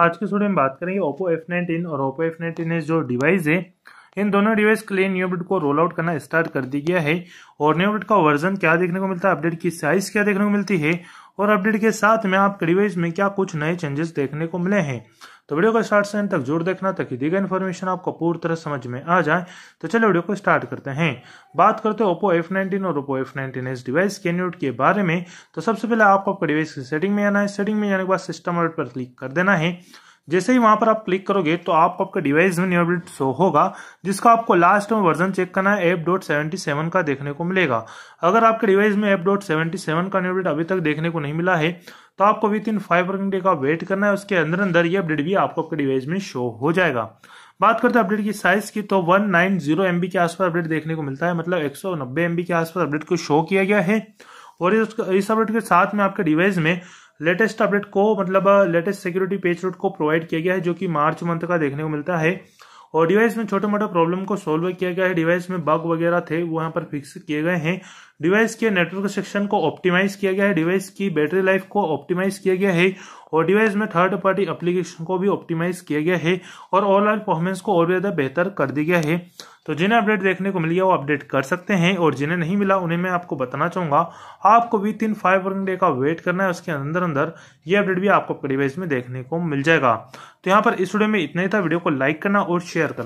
आज के स्टूडियो में बात करेंगे ओप्पो F19 और ओप्पो F19 जो डिवाइस है इन दोनों डिवाइस के लिए न्यूबिट को रोल आउट करना स्टार्ट कर दिया गया है और न्यूबिट का वर्जन क्या देखने को मिलता है अपडेट की साइज क्या देखने को मिलती है और अपडेट के साथ में आपके डिवाइस में क्या कुछ नए चेंजेस देखने को मिले हैं तो वीडियो को स्टार्ट से तक जोर देखना ताकि दी गई इन्फॉर्मेशन आपको पूरी तरह समझ में आ जाए तो चलो वीडियो को स्टार्ट करते हैं बात करते हैं ओप्पो एफ नाइनटीन और Oppo F nineteen S device के न्यूट के बारे में तो सबसे पहले आपको आपका डिवाइस की सेटिंग में आना है सेटिंग में जाने के बाद सिस्टम पर क्लिक कर देना है जैसे ही वहां पर आप क्लिक करोगे तो आप आपका डिवाइस में न्यू अपडेट शो होगा जिसका आपको लास्ट में वर्जन चेक करना है एप डॉट सेवेंटी सेवन का देखने को मिलेगा अगर आपके डिवाइस में एप डॉट सेवेंटी सेवन का अपडेट अभी तक देखने को नहीं मिला है तो आपको within five working day का वेट करना है उसके अंदर अंदर ये अपडेट भी आपको आपके डिवाइस में शो हो जाएगा बात करते हैं अपडेट की साइज की तो वन नाइन जीरो के आसपास अपडेट देखने को मिलता है मतलब एक सौ नब्बे एमबी के आसपास अपडेट को शो किया गया है और इस अपडेट के साथ में आपके डिवाइस में लेटेस्ट अपडेट को मतलब लेटेस्ट सिक्योरिटी पेज रूट को प्रोवाइड किया गया है जो कि मार्च मंथ का देखने को मिलता है और डिवाइस में छोटे मोटे प्रॉब्लम को सोल्व किया गया है डिवाइस में बग वगैरह थे वो यहाँ पर फिक्स किए गए हैं डिवाइस के नेटवर्क सेक्शन को ऑप्टिमाइज किया गया है डिवाइस की बैटरी लाइफ को ऑप्टिमाइज किया गया है और डिवाइस में थर्ड पार्टी एप्लीकेशन को भी ऑप्टिमाइज किया गया है और ऑनलाइन परफॉर्मेंस को और भी ज़्यादा बेहतर कर दिया गया है तो जिन्हें अपडेट देखने को मिली है वो अपडेट कर सकते हैं और जिन्हें नहीं मिला उन्हें मैं आपको बताना चाहूंगा आपको within five working day का वेट करना है उसके अंदर अंदर ये अपडेट भी आपको अपने डिवाइस में देखने को मिल जाएगा तो यहाँ पर इस वीडियो में इतना ही था वीडियो को लाइक करना और शेयर करना